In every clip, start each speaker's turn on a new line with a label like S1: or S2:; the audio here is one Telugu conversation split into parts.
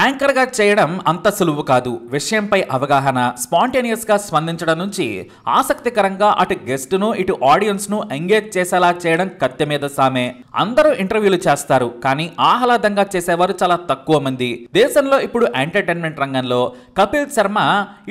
S1: యాంకర్గా చేయడం అంత సులువు కాదు విషయంపై అవగాహన స్పాంటేనియస్గా స్పందించడం నుంచి ఆసక్తికరంగా అటు గెస్ట్ను ఇటు ఆడియన్స్ను ఎంగేజ్ చేసేలా చేయడం కత్తె మీద సామే అందరూ ఇంటర్వ్యూలు చేస్తారు కానీ ఆహ్లాదంగా చేసేవారు చాలా తక్కువ మంది దేశంలో ఇప్పుడు ఎంటర్టైన్మెంట్ రంగంలో కపిల్ శర్మ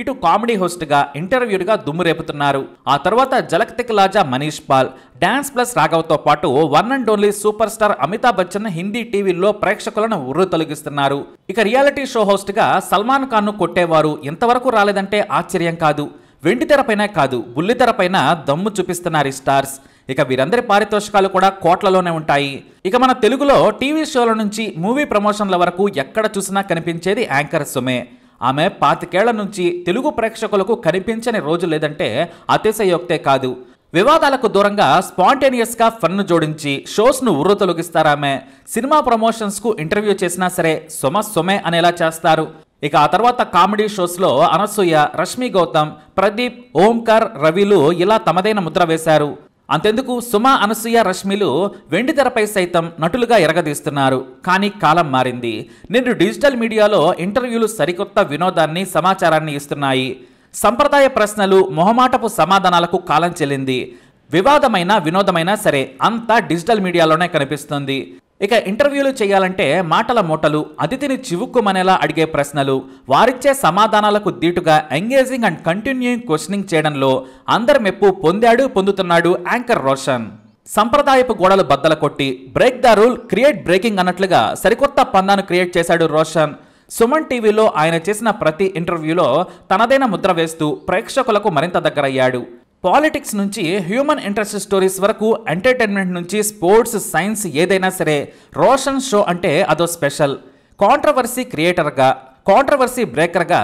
S1: ఇటు కామెడీ హోస్ట్గా ఇంటర్వ్యూగా దుమ్మురేపుతున్నారు ఆ తర్వాత జలక్తిక్ లాజా మనీష్ పాల్ డాన్స్ ప్లస్ తో పాటు one and only super star Amitabh Bachchan Hindi టీవీల్లో ప్రేక్షకులను ఉర్రు తొలగిస్తున్నారు ఇక రియాలిటీ షో హోస్ట్గా సల్మాన్ ఖాన్ ను కొట్టేవారు ఇంతవరకు రాలేదంటే ఆశ్చర్యం కాదు వెండితెరపైన కాదు బుల్లితెరపైన దమ్ము చూపిస్తున్నారు స్టార్స్ ఇక వీరందరి పారితోషికాలు కూడా కోట్లలోనే ఉంటాయి ఇక మన తెలుగులో టీవీ షోల నుంచి మూవీ ప్రమోషన్ల వరకు ఎక్కడ చూసినా కనిపించేది యాంకర్ సుమే ఆమె పాతికేళ్ల నుంచి తెలుగు ప్రేక్షకులకు కనిపించని రోజు లేదంటే అతిశయోక్తే కాదు వివాదాలకు దూరంగా స్పాంటేనియస్గా ఫన్ను జోడించి షోస్ను తొలగిస్తారామె సినిమా ప్రమోషన్స్కు ఇంటర్వ్యూ చేసినా సరే సొమ సొమే అనేలా చేస్తారు ఇక ఆ తర్వాత కామెడీ షోస్లో అనసూయ రష్మి గౌతమ్ ప్రదీప్ ఓంకర్ రవిలు ఇలా తమదైన ముద్ర వేశారు అంతెందుకు సుమ అనసూయ రష్మిలు వెండి తెరపై సైతం నటులుగా ఎరగదీస్తున్నారు కానీ కాలం మారింది నేడు డిజిటల్ మీడియాలో ఇంటర్వ్యూలు సరికొత్త వినోదాన్ని సమాచారాన్ని ఇస్తున్నాయి సంప్రదాయ ప్రశ్నలు మొహమాటపు సమాధానాలకు కాలం చెల్లింది వివాదమైన వినోదమైనా సరే అంతా డిజిటల్ మీడియాలోనే కనిపిస్తుంది ఇక ఇంటర్వ్యూలు చేయాలంటే మాటల మూటలు అతిథిని చివుక్కుమనేలా అడిగే ప్రశ్నలు వారిచ్చే సమాధానాలకు దీటుగా ఎంగేజింగ్ అండ్ కంటిన్యూయింగ్ క్వశ్చనింగ్ చేయడంలో అందరి మెప్పు పొందాడు పొందుతున్నాడు యాంకర్ రోషన్ సంప్రదాయపు గోడలు బద్దల కొట్టి break the rule create breaking అన్నట్లుగా సరికొత్త పందాను క్రియేట్ చేశాడు రోషన్ సుమన్ టీవీలో ఆయన చేసిన ప్రతి ఇంటర్వ్యూలో తనదైన ముద్ర వేస్తూ ప్రేక్షకులకు మరింత దగ్గరయ్యాడు పాలిటిక్స్ నుంచి హ్యూమన్ ఇంట్రెస్ట్ స్టోరీస్ వరకు ఎంటర్టైన్మెంట్ నుంచి స్పోర్ట్స్ సైన్స్ ఏదైనా సరే రోషన్ షో అంటే అదో స్పెషల్ కాంట్రవర్సీ క్రియేటర్గా కాంట్రవర్సీ బ్రేకర్గా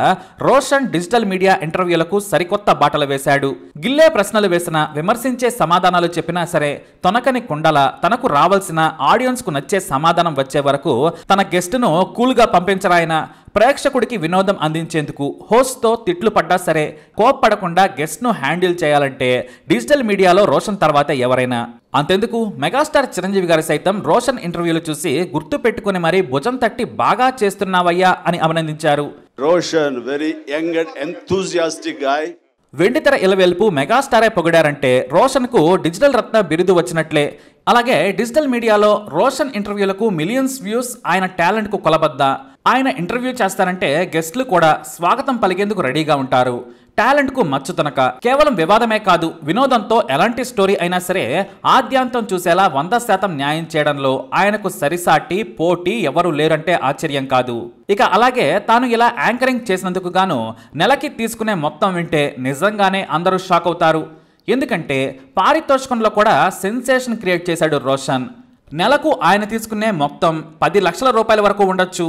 S1: రోషన్ డిజిటల్ మీడియా ఇంటర్వ్యూలకు సరికొత్త బాటలు వేశాడు గిల్లే ప్రశ్నలు వేసిన విమర్శించే సమాధానాలు చెప్పినా సరే తొనకని కుండల తనకు రావాల్సిన ఆడియన్స్కు నచ్చే సమాధానం వచ్చే వరకు తన గెస్ట్ను కూల్గా పంపించరాయన ప్రేక్షకుడికి వినోదం అందించేందుకు హోస్ట్తో తిట్లు పడ్డా సరే కోప్పడకుండా గెస్ట్ను హ్యాండిల్ చేయాలంటే డిజిటల్ మీడియాలో రోషన్ తర్వాత ఎవరైనా అంతెందుకు మెగాస్టార్ చిరంజీవి గారు సైతం రోషన్ ఇంటర్వ్యూలు చూసి గుర్తు పెట్టుకుని మరీ భుజం తట్టి బాగా చేస్తున్నావయ్యా అని అభినందించారు రోషన్ వెరీ యంగ్ గాయ్ వెండితెర ఇలవెల్పు మెగాస్టారే పొగిడారంటే రోషన్కు డిజిటల్ రత్న బిరుదు వచ్చినట్లే అలాగే డిజిటల్ మీడియాలో రోషన్ ఇంటర్వ్యూలకు మిలియన్స్ వ్యూస్ ఆయన టాలెంట్కు కొలబద్ద ఆయన ఇంటర్వ్యూ చేస్తారంటే గెస్ట్లు కూడా స్వాగతం పలికేందుకు రెడీగా ఉంటారు టాలెంట్కు మచ్చుతనక కేవలం వివాదమే కాదు వినోదంతో ఎలాంటి స్టోరీ అయినా సరే ఆద్యాంతం చూసేలా వంద శాతం న్యాయం చేయడంలో ఆయనకు సరిసాటి పోటీ ఎవరు లేరంటే ఆశ్చర్యం కాదు ఇక అలాగే తాను ఇలా యాంకరింగ్ చేసినందుకు గాను నెలకి తీసుకునే మొత్తం వింటే నిజంగానే అందరూ షాక్ అవుతారు ఎందుకంటే పారితోషికంలో కూడా సెన్సేషన్ క్రియేట్ చేశాడు రోషన్ నెలకు ఆయన తీసుకునే మొత్తం పది లక్షల రూపాయల వరకు ఉండొచ్చు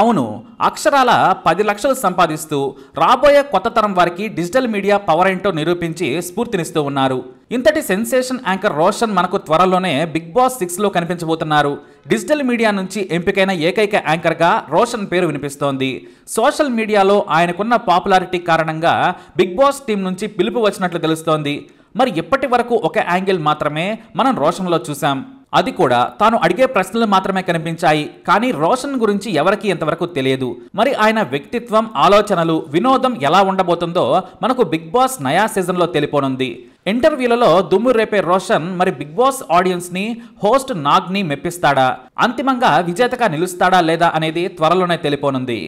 S1: అవును అక్షరాల పది లక్షలు సంపాదిస్తూ రాబోయే కొత్త తరం వారికి డిజిటల్ మీడియా పవర్ ఏంటో నిరూపించి స్ఫూర్తినిస్తూ ఉన్నారు ఇంతటి సెన్సేషన్ యాంకర్ రోషన్ మనకు త్వరలోనే బిగ్ బాస్ సిక్స్లో కనిపించబోతున్నారు డిజిటల్ మీడియా నుంచి ఎంపికైన ఏకైక యాంకర్గా రోషన్ పేరు వినిపిస్తోంది సోషల్ మీడియాలో ఆయనకున్న పాపులారిటీ కారణంగా బిగ్ బాస్ టీం నుంచి పిలుపు వచ్చినట్లు తెలుస్తోంది మరి ఇప్పటి వరకు ఒక యాంగిల్ మాత్రమే మనం రోషన్లో చూసాం అది కూడా తాను అడిగే ప్రశ్నలు మాత్రమే కనిపించాయి కానీ రోషన్ గురించి ఎవరికీ ఇంతవరకు తెలియదు మరి ఆయన వ్యక్తిత్వం ఆలోచనలు వినోదం ఎలా ఉండబోతుందో మనకు బిగ్ బాస్ నయా సీజన్లో తెలిపోనుంది ఇంటర్వ్యూలలో దుమ్ము రేపే రోషన్ మరి బిగ్ బాస్ ఆడియన్స్ ని హోస్ట్ నాగ్ని మెప్పిస్తాడా అంతిమంగా విజేతగా నిలుస్తాడా లేదా అనేది త్వరలోనే తెలిపోనుంది